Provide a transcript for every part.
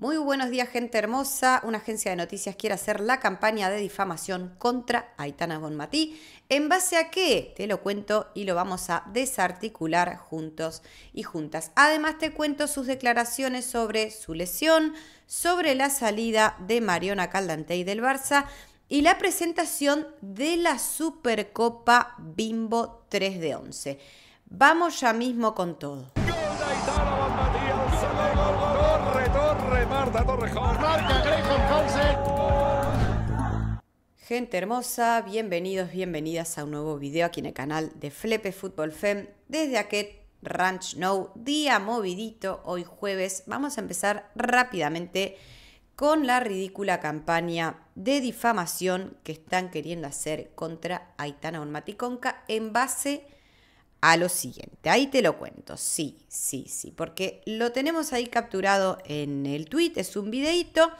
Muy buenos días, gente hermosa. Una agencia de noticias quiere hacer la campaña de difamación contra Aitana Bonmatí. ¿En base a qué? Te lo cuento y lo vamos a desarticular juntos y juntas. Además, te cuento sus declaraciones sobre su lesión, sobre la salida de Mariona y del Barça y la presentación de la Supercopa Bimbo 3 de 11. Vamos ya mismo con todo. Gente hermosa, bienvenidos, bienvenidas a un nuevo video aquí en el canal de Flepe Fútbol Fem. Desde aquel Ranch No, día movidito, hoy jueves. Vamos a empezar rápidamente con la ridícula campaña de difamación que están queriendo hacer contra Aitana Onmaticonca en base a lo siguiente. Ahí te lo cuento. Sí, sí, sí. Porque lo tenemos ahí capturado en el tweet. Es un videito.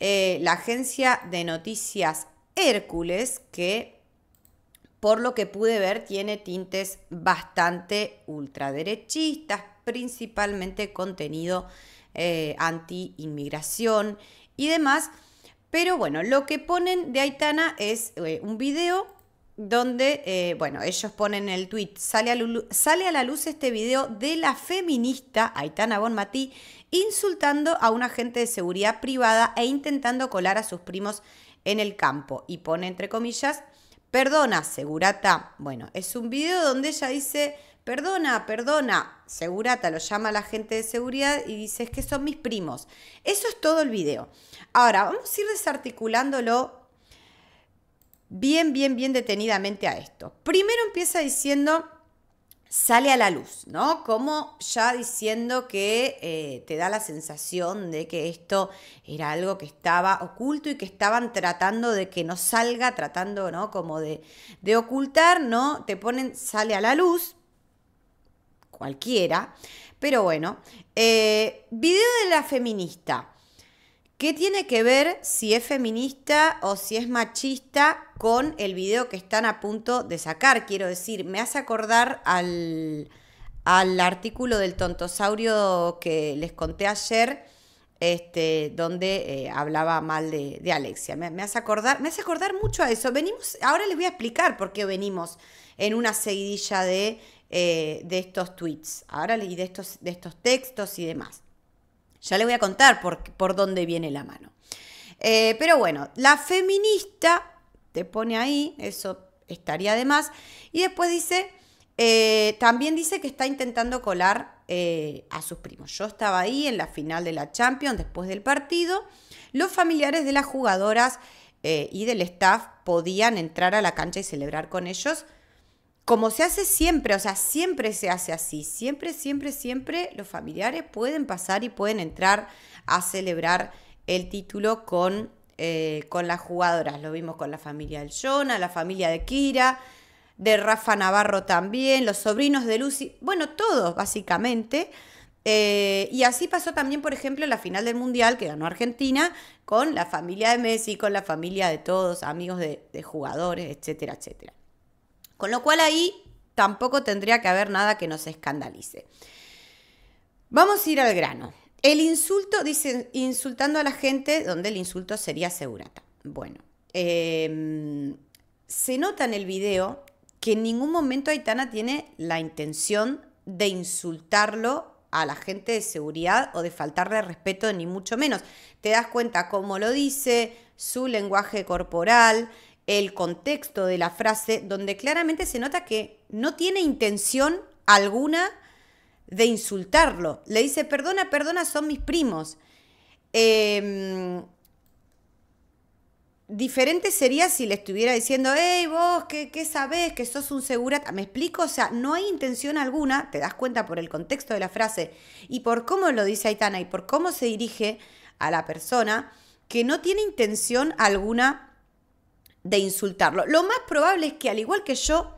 Eh, la agencia de noticias Hércules, que por lo que pude ver tiene tintes bastante ultraderechistas, principalmente contenido eh, anti-inmigración y demás. Pero bueno, lo que ponen de Aitana es eh, un video donde, eh, bueno, ellos ponen el tweet, sale a, sale a, la luz este video de la feminista Aitana Bonmatí insultando a un agente de seguridad privada e intentando colar a sus primos en el campo. Y pone entre comillas, perdona, segurata. Bueno, es un video donde ella dice, perdona, perdona, segurata, lo llama la gente de seguridad y dice, es que son mis primos. Eso es todo el video. Ahora, vamos a ir desarticulándolo bien, bien, bien detenidamente a esto. Primero empieza diciendo, sale a la luz, ¿no? Como ya diciendo que eh, te da la sensación de que esto era algo que estaba oculto y que estaban tratando de que no salga, tratando, ¿no? Como de, ocultar, ¿no? Te ponen, sale a la luz, cualquiera, pero bueno, eh, video de la feminista. ¿Qué tiene que ver si es feminista o si es machista con el video que están a punto de sacar? Quiero decir, me hace acordar al, artículo del tontosaurio que les conté ayer, este, donde eh, hablaba mal de, Alexia. Me, hace acordar, me hace acordar mucho a eso. Venimos, ahora les voy a explicar por qué venimos en una seguidilla de, eh, estos tweets ahora, y de estos, de estos textos y demás. Ya le voy a contar por, por dónde viene la mano. Eh, pero bueno, la feminista te pone ahí, eso estaría de más. Y después dice, eh, también dice que está intentando colar eh, a sus primos. Yo estaba ahí en la final de la Champions después del partido. Los familiares de las jugadoras y del staff podían entrar a la cancha y celebrar con ellos como se hace siempre, o sea, siempre se hace así, siempre, siempre, siempre los familiares pueden pasar y pueden entrar a celebrar el título con, eh, con las jugadoras. Lo vimos con la familia del Jonah, la familia de Kira, de Rafa Navarro también, los sobrinos de Lucy, bueno, todos básicamente. Eh, y así pasó también, por ejemplo, en la final del Mundial que ganó Argentina con la familia de Messi, con la familia de todos, amigos de jugadores, etcétera, etcétera. Con lo cual ahí tampoco tendría que haber nada que nos escandalice. Vamos a ir al grano. El insulto, dicen, insultando a la gente, donde el insulto sería segurata. Bueno, em, se nota en el video que en ningún momento Aitana tiene la intención de insultarlo a la gente de seguridad o de faltarle respeto, ni mucho menos. Te das cuenta cómo lo dice, su lenguaje corporal, el contexto de la frase, donde claramente se nota que no tiene intención alguna de insultarlo. Le dice, perdona, perdona, son mis primos. Em, diferente sería si le estuviera diciendo, hey, vos, ¿qué, qué sabés? Que sos un segurata. ¿Me explico? O sea, no hay intención alguna, te das cuenta por el contexto de la frase y por cómo lo dice Aitana y por cómo se dirige a la persona, que no tiene intención alguna de insultarlo. Lo más probable es que, al igual que yo,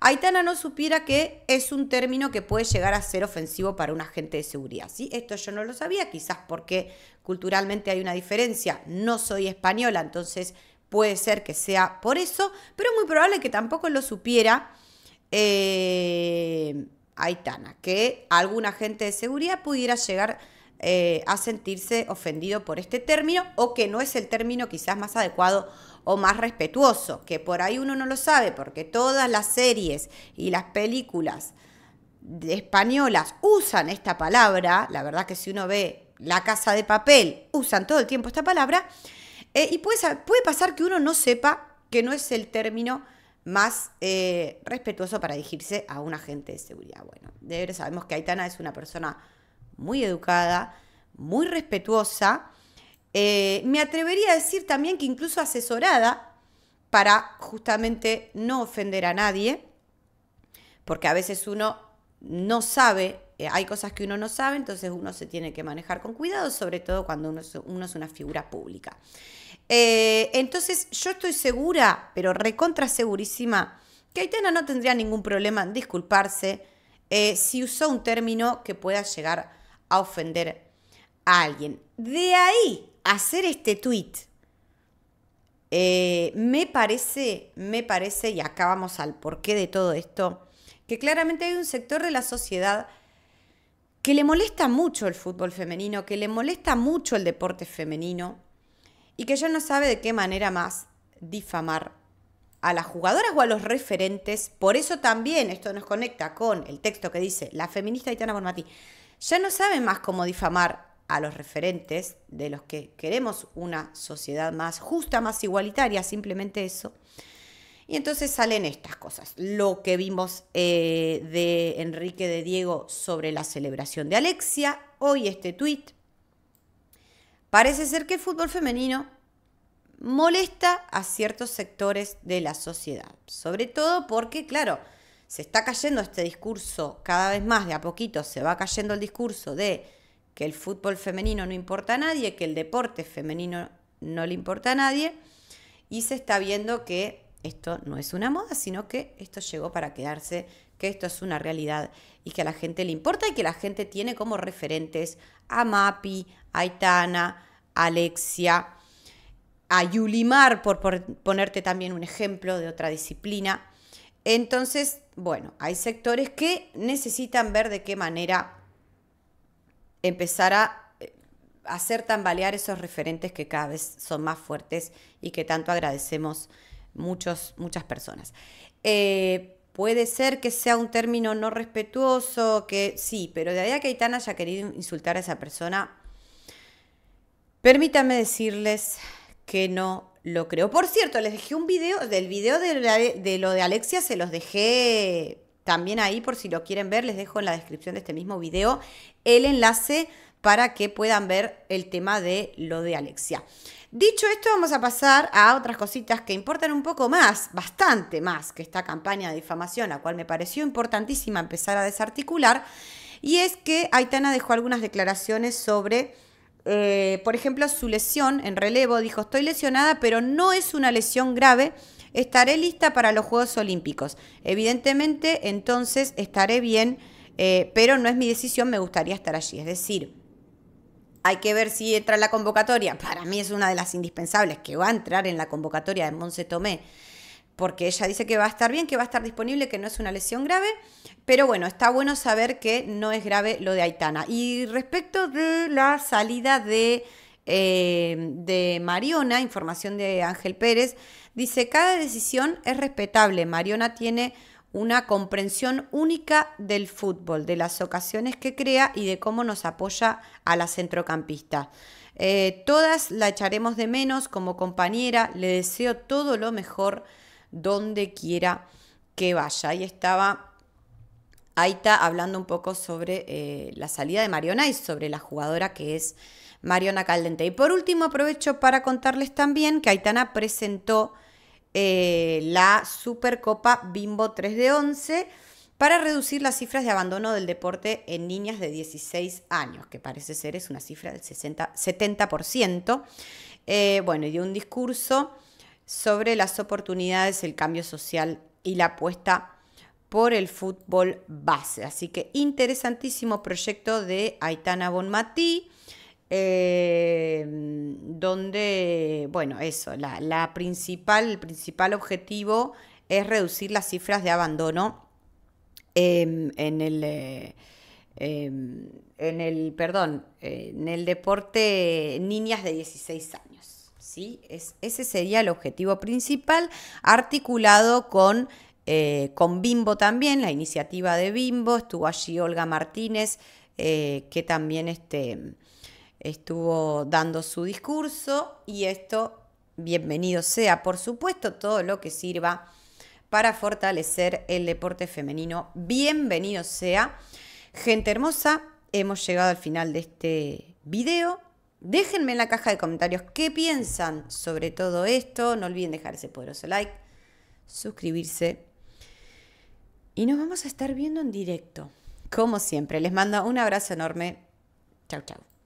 Aitana no supiera que es un término que puede llegar a ser ofensivo para un agente de seguridad. ¿sí? Esto yo no lo sabía, quizás porque culturalmente hay una diferencia. No soy española, entonces puede ser que sea por eso, pero es muy probable que tampoco lo supiera eh, Aitana, que algún agente de seguridad pudiera llegar eh, a sentirse ofendido por este término o que no es el término quizás más adecuado o más respetuoso, que por ahí uno no lo sabe, porque todas las series y las películas españolas usan esta palabra, la verdad que si uno ve la casa de papel, usan todo el tiempo esta palabra, eh, y puede, puede, pasar que uno no sepa que no es el término más eh, respetuoso para dirigirse a un agente de seguridad. Bueno, de ver, sabemos que Aitana es una persona muy educada, muy respetuosa, eh, me atrevería a decir también que incluso asesorada para justamente no ofender a nadie, porque a veces uno no sabe, eh, hay cosas que uno no sabe, entonces uno se tiene que manejar con cuidado, sobre todo cuando uno es, una figura pública. Eh, entonces yo estoy segura, pero recontra segurísima, que Aitana no tendría ningún problema en disculparse si usó un término que pueda llegar a ofender a alguien. De ahí hacer este tweet eh, me parece, me parece, y acá vamos al porqué de todo esto, que claramente hay un sector de la sociedad que le molesta mucho el fútbol femenino, que le molesta mucho el deporte femenino y que ya no sabe de qué manera más difamar a las jugadoras o a los referentes. Por eso también esto nos conecta con el texto que dice la feminista Itana Bonmatí. Ya no sabe más cómo difamar a los referentes de los que queremos una sociedad más justa, más igualitaria, simplemente eso. Y entonces salen estas cosas. Lo que vimos eh, de Enrique de Diego sobre la celebración de Alexia, hoy este tuit. Parece ser que el fútbol femenino molesta a ciertos sectores de la sociedad, sobre todo porque, claro, se está cayendo este discurso cada vez más, de a poquito se va cayendo el discurso de que el fútbol femenino no importa a nadie, que el deporte femenino no le importa a nadie, y se está viendo que esto no es una moda, sino que esto llegó para quedarse, que esto es una realidad y que a la gente le importa y que la gente tiene como referentes a Mapi, a ITANA, a Alexia, a Yulimar, por ponerte también un ejemplo de otra disciplina. Entonces, bueno, hay sectores que necesitan ver de qué manera empezar a eh, hacer tambalear esos referentes que cada vez son más fuertes y que tanto agradecemos muchos, muchas personas. Eh, puede ser que sea un término no respetuoso, que sí, pero de ahí a que Aitana haya querido insultar a esa persona, permítanme decirles que no lo creo. Por cierto, les dejé un video, del video de lo de Alexia se los dejé también ahí, por si lo quieren ver, les dejo en la descripción de este mismo video el enlace para que puedan ver el tema de lo de Alexia. Dicho esto, vamos a pasar a otras cositas que importan un poco más, bastante más que esta campaña de difamación, la cual me pareció importantísima empezar a desarticular, y es que Aitana dejó algunas declaraciones sobre, eh, por ejemplo, su lesión en relevo. Dijo, estoy lesionada, pero no es una lesión grave estaré lista para los Juegos Olímpicos. Evidentemente, entonces estaré bien, eh, pero no es mi decisión, me gustaría estar allí. Es decir, hay que ver si entra en la convocatoria. Para mí es una de las indispensables que va a entrar en la convocatoria de Monse Tomé, porque ella dice que va a estar bien, que va a estar disponible, que no es una lesión grave. Pero bueno, está bueno saber que no es grave lo de Aitana. Y respecto de la salida de eh, de Mariona, información de Ángel Pérez, dice, cada decisión es respetable. Mariona tiene una comprensión única del fútbol, de las ocasiones que crea y de cómo nos apoya a la centrocampista. Eh, todas la echaremos de menos como compañera, le deseo todo lo mejor donde quiera que vaya. Ahí estaba Aita hablando un poco sobre eh, la salida de Mariona y sobre la jugadora que es Mariona Caldente. Y por último, aprovecho para contarles también que Aitana presentó eh, la Supercopa Bimbo 3 de 11 para reducir las cifras de abandono del deporte en niñas de 16 años, que parece ser es una cifra del 70%. Eh, bueno, y dio un discurso sobre las oportunidades, el cambio social y la apuesta por el fútbol base. Así que interesantísimo proyecto de Aitana Bonmatí. Em, donde, bueno, eso, la, principal, el principal objetivo es reducir las cifras de abandono em, en el... Eh, em, en el, perdón, en el deporte niñas de 16 años, ¿sí? Es, ese sería el objetivo principal, articulado con, eh, con Bimbo también, la iniciativa de Bimbo, estuvo allí Olga Martínez, eh, que también este, estuvo dando su discurso y esto, bienvenido sea, por supuesto, todo lo que sirva para fortalecer el deporte femenino, bienvenido sea. Gente hermosa, hemos llegado al final de este video. Déjenme en la caja de comentarios qué piensan sobre todo esto. No olviden dejar ese poderoso like, suscribirse. Y nos vamos a estar viendo en directo. Como siempre, les mando un abrazo enorme. Chau, chau.